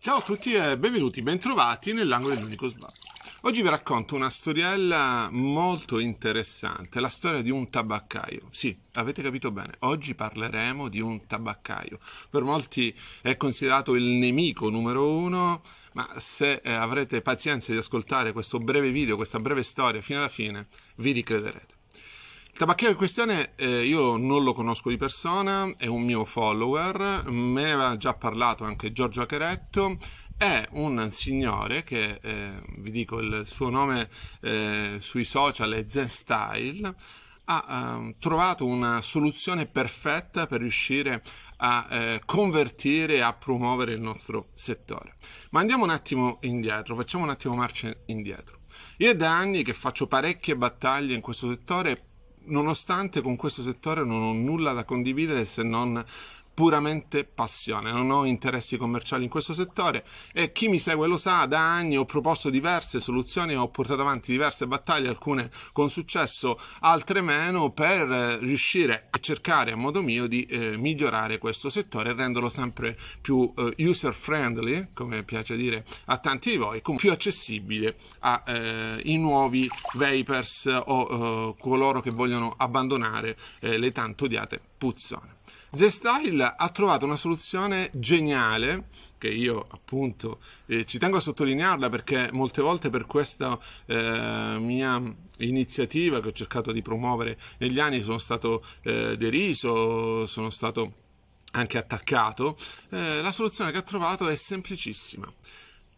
Ciao a tutti e benvenuti, bentrovati nell'angolo dell'unico sbacco. Oggi vi racconto una storiella molto interessante, la storia di un tabaccaio. Sì, avete capito bene, oggi parleremo di un tabaccaio. Per molti è considerato il nemico numero uno, ma se eh, avrete pazienza di ascoltare questo breve video, questa breve storia fino alla fine, vi ricrederete. Il tabacchiere in questione eh, io non lo conosco di persona, è un mio follower, me ne aveva già parlato anche Giorgio Acheretto, è un signore che, eh, vi dico il suo nome eh, sui social è Zen Style, ha ehm, trovato una soluzione perfetta per riuscire a eh, convertire e a promuovere il nostro settore. Ma andiamo un attimo indietro, facciamo un attimo marcia indietro. Io da anni che faccio parecchie battaglie in questo settore nonostante con questo settore non ho nulla da condividere se non puramente passione, non ho interessi commerciali in questo settore e chi mi segue lo sa, da anni ho proposto diverse soluzioni, ho portato avanti diverse battaglie, alcune con successo, altre meno, per riuscire a cercare a modo mio di eh, migliorare questo settore e renderlo sempre più eh, user friendly, come piace dire a tanti di voi, più accessibile ai eh, nuovi vapers o eh, coloro che vogliono abbandonare eh, le tanto odiate puzzone. Z-Style ha trovato una soluzione geniale che io appunto eh, ci tengo a sottolinearla perché molte volte per questa eh, mia iniziativa che ho cercato di promuovere negli anni sono stato eh, deriso, sono stato anche attaccato, eh, la soluzione che ha trovato è semplicissima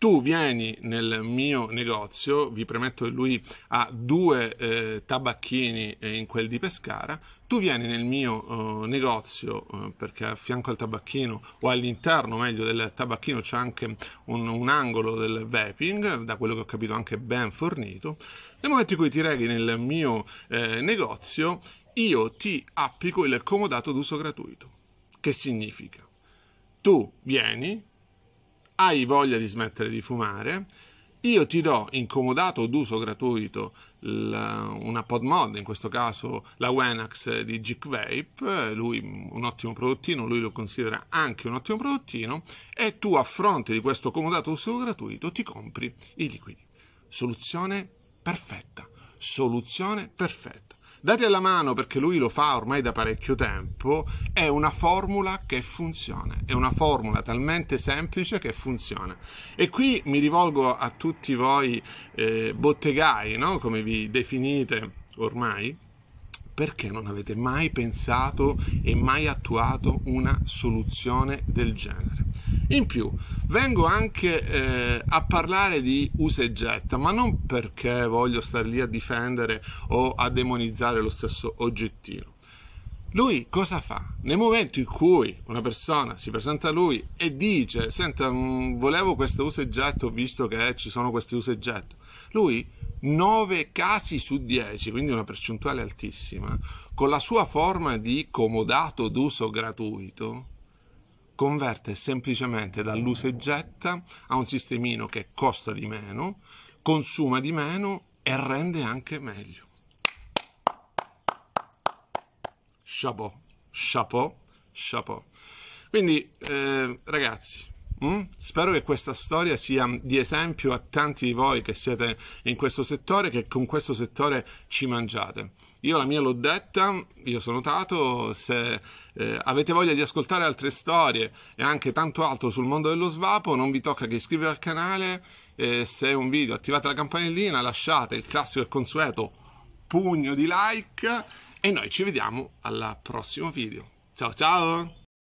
tu vieni nel mio negozio, vi premetto che lui ha due eh, tabacchini eh, in quel di Pescara, tu vieni nel mio eh, negozio eh, perché a fianco al tabacchino o all'interno meglio del tabacchino c'è anche un, un, angolo del vaping, da quello che ho capito anche ben fornito, nel momento in cui ti reghi nel mio eh, negozio io ti applico il comodato d'uso gratuito. Che significa? Tu vieni, hai voglia di smettere di fumare, io ti do incomodato d'uso gratuito una pod mod in questo caso la Wenax di Gic Vape, eh, lui un ottimo prodottino, lui lo considera anche un ottimo prodottino, e tu a fronte di questo comodato uso gratuito ti compri i liquidi. Soluzione perfetta, soluzione perfetta dati alla mano perché lui lo fa ormai da parecchio tempo, è una formula che funziona, è una formula talmente semplice che funziona. E qui mi rivolgo a tutti voi eh, bottegai, no? come vi definite ormai, perché non avete mai pensato e mai attuato una soluzione del genere. In più, vengo anche eh, a parlare di usa e getta, ma non perché voglio stare lì a difendere o a demonizzare lo stesso oggettino. Lui cosa fa? Nel momento in cui una persona si presenta a lui e dice: Senta, mm, volevo questo usa e getto, visto che ci sono questi usa e getto. Lui, 9 casi su 10, quindi una percentuale altissima, con la sua forma di comodato d'uso gratuito, converte semplicemente dall'usa e getta a un sistemino che costa di meno, consuma di meno e rende anche meglio. Chapeau, chapeau, chapeau. Quindi, eh, ragazzi, Mm? Spero che questa storia sia di esempio a tanti di voi che siete in questo settore, che con questo settore ci mangiate. Io la mia l'ho detta, io sono Tato, se eh, avete voglia di ascoltare altre storie e anche tanto altro sul mondo dello svapo, non vi tocca che iscrivervi al canale, eh, se è un video attivate la campanellina, lasciate il classico e consueto pugno di like e noi ci vediamo al prossimo video. Ciao ciao!